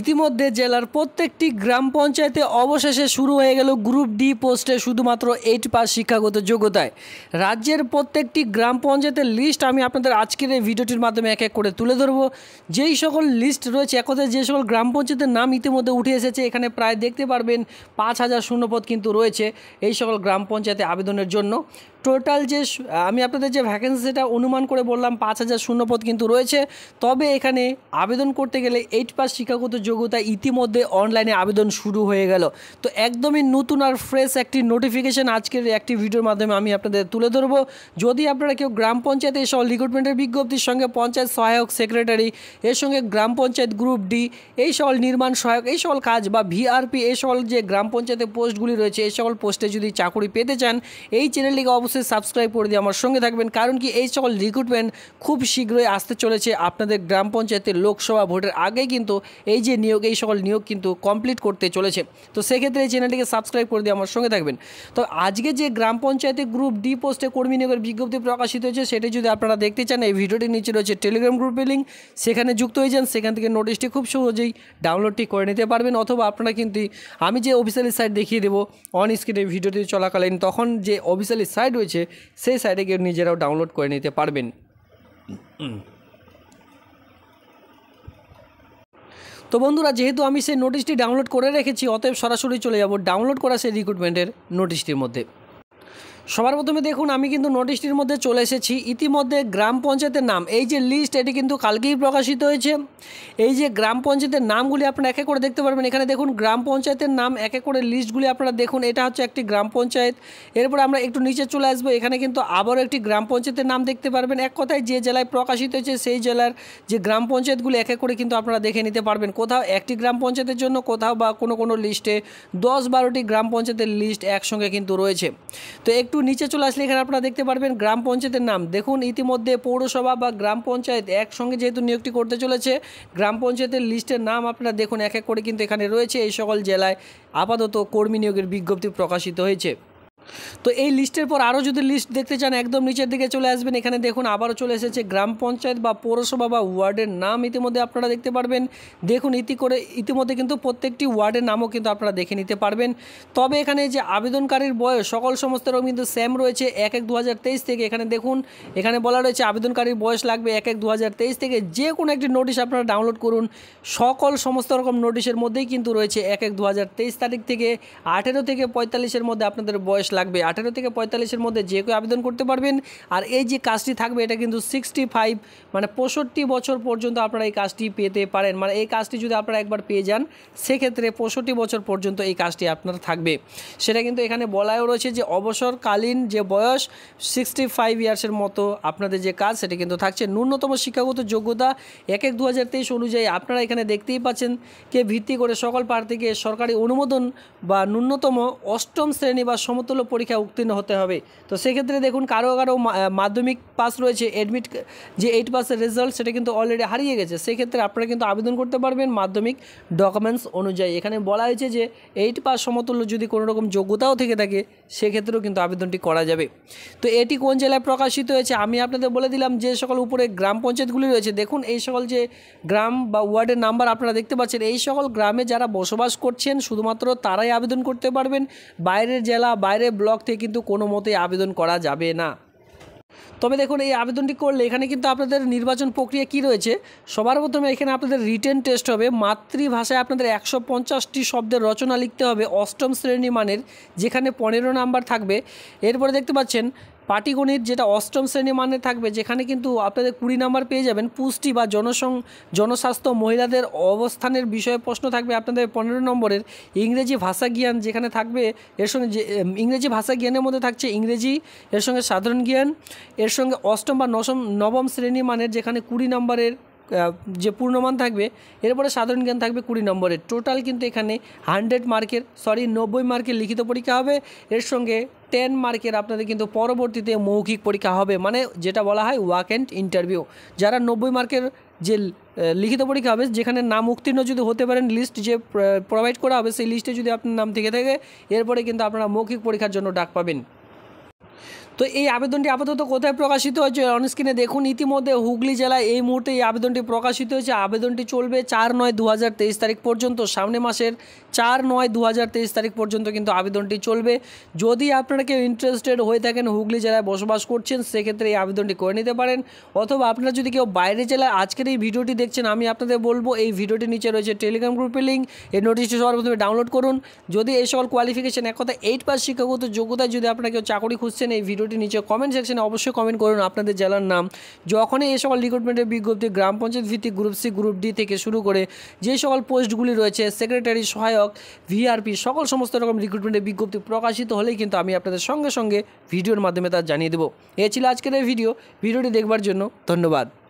ইতিমধ্যে জেলার প্রত্যেকটি গ্রাম পঞ্চায়েতে অবশেষে শুরু হয়ে গেল গ্রুপ ডি পোস্টে শুধুমাত্র এইট পাস শিক্ষাগত যোগ্যতায় রাজ্যের প্রত্যেকটি গ্রাম পঞ্চায়েতের লিস্ট আমি আপনাদের আজকের এই ভিডিওটির মাধ্যমে এক এক করে তুলে ধরবো যেই সকল লিস্ট রয়েছে এক যে সকল গ্রাম পঞ্চায়েতের নাম ইতিমধ্যে উঠে এসেছে এখানে প্রায় দেখতে পারবেন পাঁচ হাজার শূন্যপদ কিন্তু রয়েছে এই সকল গ্রাম পঞ্চায়েতে আবেদনের জন্য টোটাল যে আমি আপনাদের যে ভ্যাকেন্সি সেটা অনুমান করে বললাম পাঁচ হাজার শূন্যপদ কিন্তু রয়েছে তবে এখানে আবেদন করতে গেলে এইট পাস শিক্ষাগত যোগ্যতা ইতিমধ্যে অনলাইনে আবেদন শুরু হয়ে গেল তো একদমই নতুন আর ফ্রেশ একটি নোটিফিকেশান আজকের একটি ভিডিওর মাধ্যমে আমি আপনাদের তুলে ধরব যদি আপনারা কেউ গ্রাম পঞ্চায়েতে এসব রিক্রুটমেন্টের বিজ্ঞপ্তির সঙ্গে পঞ্চায়েত সহায়ক সেক্রেটারি এর সঙ্গে গ্রাম পঞ্চায়েত গ্রুপ ডি এই সকল নির্মাণ সহায়ক এই সকল কাজ বা ভিআরপি এই সকল যে গ্রাম পঞ্চায়েতে পোস্টগুলি রয়েছে এই সকল পোস্টে যদি চাকরি পেতে চান এই চ্যানেলটিকে অবশ্যই সাবস্ক্রাইব করে দিয়ে আমার সঙ্গে থাকবেন কারণ কি এই সকল রিক্রুটমেন্ট খুব শীঘ্রই আসতে চলেছে আপনাদের গ্রাম পঞ্চায়েতের লোকসভা ভোটের আগে কিন্তু এই যে যে নিয়োগ এই সকল নিয়োগ কিন্তু কমপ্লিট করতে চলেছে তো সেক্ষেত্রে এই চ্যানেলটিকে সাবস্ক্রাইব করে দিয়ে আমার সঙ্গে থাকবেন তো আজকে যে গ্রাম পঞ্চায়েতে গ্রুপ ডি পোস্টে কর্মী নিয়োগের বিজ্ঞপ্তি প্রকাশিত হয়েছে সেটি যদি আপনারা দেখতে চান এই ভিডিওটির নিচে রয়েছে টেলিগ্রাম গ্রুপের লিঙ্ক সেখানে যুক্ত হয়ে যান সেখান থেকে নোটিশটি খুব সহজেই ডাউনলোডটি করে নিতে পারবেন অথবা আপনারা কিন্তু আমি যে অফিসিয়ালি সাইট দেখিয়ে দেবো অন স্ক্রিনে ভিডিওটি চলাকালীন তখন যে অফিসিয়ালি সাইট রয়েছে সেই সাইটে গিয়ে নিজেরাও ডাউনলোড করে নিতে পারবেন তো বন্ধুরা যেহেতু আমি সেই নোটিশটি ডাউনলোড করে রেখেছি অতএব সরাসরি চলে যাব ডাউনলোড করা সেই রিক্রুটমেন্টের নোটিশটির মধ্যে সবার প্রথমে দেখুন আমি কিন্তু নোটিশটির মধ্যে চলে এসেছি ইতিমধ্যে গ্রাম পঞ্চায়েতের নাম এই যে লিস্ট এটি কিন্তু কালকেই প্রকাশিত হয়েছে এই যে গ্রাম পঞ্চায়েতের নামগুলি আপনারা একে করে দেখতে পারবেন এখানে দেখুন গ্রাম পঞ্চায়েতের নাম একে করে লিস্টগুলি আপনারা দেখুন এটা হচ্ছে একটি গ্রাম পঞ্চায়েত এরপর আমরা একটু নিচে চলে আসবো এখানে কিন্তু আবারও একটি গ্রাম পঞ্চায়েতের নাম দেখতে পারবেন এক কথায় যে জেলায় প্রকাশিত হয়েছে সেই জেলার যে গ্রাম পঞ্চায়েতগুলি একে করে কিন্তু আপনারা দেখে নিতে পারবেন কোথাও একটি গ্রাম পঞ্চায়েতের জন্য কোথাও বা কোনো কোনো লিস্টে দশ বারোটি গ্রাম পঞ্চায়েতের লিস্ট একসঙ্গে কিন্তু রয়েছে তো একটু একটু নিচে চলে আসলে এখানে আপনারা দেখতে পারবেন গ্রাম পঞ্চায়েতের নাম দেখুন ইতিমধ্যে পৌরসভা বা গ্রাম পঞ্চায়েত একসঙ্গে যেহেতু নিয়োগটি করতে চলেছে গ্রাম পঞ্চায়েতের লিস্টের নাম আপনারা দেখুন এক এক করে কিন্তু এখানে রয়েছে এই সকল জেলায় আপাতত কর্মী নিয়োগের বিজ্ঞপ্তি প্রকাশিত হয়েছে তো এই লিস্টের পর আরও যদি লিস্ট দেখতে চান একদম নিচের দিকে চলে আসবেন এখানে দেখুন আবারও চলে এসেছে গ্রাম পঞ্চায়েত বা পৌরসভা বা ওয়ার্ডের নাম ইতিমধ্যে আপনারা দেখতে পারবেন দেখুন ইতি করে ইতিমধ্যে কিন্তু প্রত্যেকটি ওয়ার্ডের নামও কিন্তু আপনারা দেখে নিতে পারবেন তবে এখানে যে আবেদনকারীর বয়স সকল সমস্তেরও কিন্তু সেম রয়েছে এক এক দু থেকে এখানে দেখুন এখানে বলা রয়েছে আবেদনকারীর বয়স লাগবে এক এক দু থেকে যে কোনো একটি নোটিশ আপনারা ডাউনলোড করুন সকল সমস্ত রকম নোটিশের মধ্যেই কিন্তু রয়েছে এক এক দু তারিখ থেকে আঠেরো থেকে পঁয়তাল্লিশের মধ্যে আপনাদের বয়স লাগবে আঠেরো থেকে পঁয়তাল্লিশের মধ্যে যে কেউ আবেদন করতে পারবেন আর এই যে কাজটি থাকবে এটা কিন্তু সিক্সটি ফাইভ মানে পঁয়ষট্টি বছর পর্যন্ত আপনারা এই কাজটি পেতে পারেন মানে এই কাজটি যদি আপনারা একবার পেয়ে যান সেক্ষেত্রে পঁয়ষট্টি বছর পর্যন্ত এই কাজটি আপনার থাকবে সেটা কিন্তু এখানে বলাও রয়েছে যে অবসরকালীন যে বয়স সিক্সটি ফাইভ ইয়ার্সের মতো আপনাদের যে কাজ সেটা কিন্তু থাকছে ন্যূনতম শিক্ষাগত যোগ্যতা এক এক দু অনুযায়ী আপনারা এখানে দেখতেই পাচ্ছেন কে ভিত্তি করে সকল প্রার্থীকে সরকারি অনুমোদন বা ন্যূনতম অষ্টম শ্রেণী বা সমতুল্য পরীক্ষা উত্তীর্ণ হতে হবে তো সেক্ষেত্রে দেখুন কারো কারো মাধ্যমিক পাস রয়েছে অ্যাডমিট যে এইট পাসের রেজাল্ট সেটা কিন্তু অলরেডি হারিয়ে গেছে সেক্ষেত্রে আপনারা কিন্তু আবেদন করতে পারবেন মাধ্যমিক ডকুমেন্টস অনুযায়ী এখানে বলা হয়েছে যে এইট পাস সমতুল্য যদি কোনো রকম যোগ্যতাও থেকে থাকে সেক্ষেত্রেও কিন্তু আবেদনটি করা যাবে তো এটি কোন জেলায় প্রকাশিত হয়েছে আমি আপনাদের বলে দিলাম যে সকল উপরে গ্রাম পঞ্চায়েতগুলি রয়েছে দেখুন এই সকল যে গ্রাম বা ওয়ার্ডের নাম্বার আপনারা দেখতে পাচ্ছেন এই সকল গ্রামে যারা বসবাস করছেন শুধুমাত্র তারাই আবেদন করতে পারবেন বাইরের জেলা বাইরে ব্লক থেকে কিন্তু কোনো মতেই আবেদন করা যাবে না তবে দেখুন এই আবেদনটি করলে এখানে কিন্তু আপনাদের নির্বাচন প্রক্রিয়া কি রয়েছে সবার প্রথমে এখানে আপনাদের রিটেন টেস্ট হবে মাতৃভাষায় আপনাদের একশো পঞ্চাশটি শব্দের রচনা লিখতে হবে অষ্টম শ্রেণী মানের যেখানে পনেরো নাম্বার থাকবে এরপরে দেখতে পাচ্ছেন পাটিগণিত যেটা অষ্টম শ্রেণী মানে থাকবে যেখানে কিন্তু আপনাদের কুড়ি নাম্বার পেয়ে যাবেন পুষ্টি বা জনসং জনস্বাস্থ্য মহিলাদের অবস্থানের বিষয়ে প্রশ্ন থাকবে আপনাদের পনেরো নম্বরের ইংরেজি ভাষা জ্ঞান যেখানে থাকবে এর সঙ্গে যে ইংরেজি ভাষা জ্ঞানের মধ্যে থাকছে ইংরেজি এর সঙ্গে সাধারণ জ্ঞান এর সঙ্গে অষ্টম বা নশম নবম শ্রেণী মানের যেখানে কুড়ি নম্বরের যে পূর্ণমান থাকবে এরপরে সাধারণ জ্ঞান থাকবে কুড়ি নম্বরের টোটাল কিন্তু এখানে হান্ড্রেড মার্কের সরি নব্বই মার্কের লিখিত পরীক্ষা হবে এর সঙ্গে টেন মার্কের আপনাদের কিন্তু পরবর্তীতে মৌখিক পরীক্ষা হবে মানে যেটা বলা হয় ওয়াক অ্যান্ড ইন্টারভিউ যারা নব্বই মার্কের যে লিখিত পরীক্ষা হবে যেখানে নাম উত্তীর্ণ যদি হতে পারেন লিস্ট যে প্রোভাইড করা হবে সেই লিস্টে যদি আপনার নাম থেকে থাকে এরপরে কিন্তু আপনারা মৌখিক পরীক্ষার জন্য ডাক পাবেন তো এই আবেদনটি আপাতত কোথায় প্রকাশিত হয়েছে অনস্ক্রিনে দেখুন ইতিমধ্যে হুগলি জেলায় এই মুহূর্তে এই আবেদনটি প্রকাশিত হয়েছে আবেদনটি চলবে চার নয় দু তারিখ পর্যন্ত সামনে মাসের চার নয় দু তারিখ পর্যন্ত কিন্তু আবেদনটি চলবে যদি আপনারা কেউ ইন্টারেস্টেড হয়ে থাকেন হুগলি জেলায় বসবাস করছেন সেক্ষেত্রে এই আবেদনটি করে নিতে পারেন অথবা আপনারা যদি কেউ বাইরে জেলায় আজকের এই ভিডিওটি দেখছেন আমি আপনাদের বলবো এই ভিডিওটির নিচে রয়েছে টেলিগ্রাম গ্রুপের লিঙ্ক এই নোটিশটি সবার প্রথমে ডাউনলোড করুন যদি এই সকল কোয়ালিফিকেশান এক কথা এইট পাস শিক্ষাগত যোগ্যতায় যদি আপনারা কেউ চাকরি খুঁজছেন এই ভিডিও ভিডিওটি নিচে কমেন্ট সেকশনে অবশ্যই কমেন্ট করুন আপনাদের জেলার নাম যখনই এই সকল রিক্রুটমেন্টের বিজ্ঞপ্তি গ্রাম পঞ্চায়েত ভিত্তিক গ্রুপ সি গ্রুপ ডি থেকে শুরু করে যে সকল পোস্টগুলি রয়েছে সেক্রেটারি সহায়ক ভিআরপি সকল সমস্ত রকম রিক্রুটমেন্টের বিজ্ঞপ্তি প্রকাশিত হলেই কিন্তু আমি আপনাদের সঙ্গে সঙ্গে ভিডিওর মাধ্যমে তা জানিয়ে দেবো এ ছিল আজকের এই ভিডিও ভিডিওটি দেখবার জন্য ধন্যবাদ